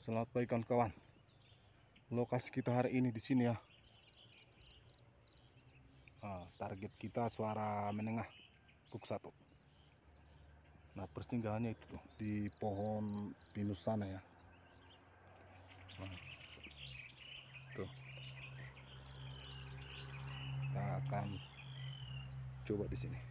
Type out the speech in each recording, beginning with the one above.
Selamat pagi kawan-kawan. Lokasi kita hari ini di sini ya. Nah, target kita suara menengah kuk satu. Nah persinggahannya itu tuh, di pohon pinus sana ya. Nah, tuh. Kita akan coba di sini.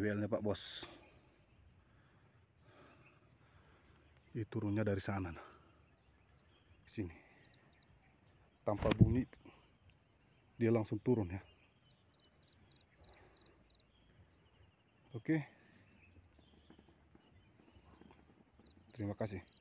belnya Pak Bos itu turunnya dari sana nah. sini tanpa bunyi dia langsung turun ya oke terima kasih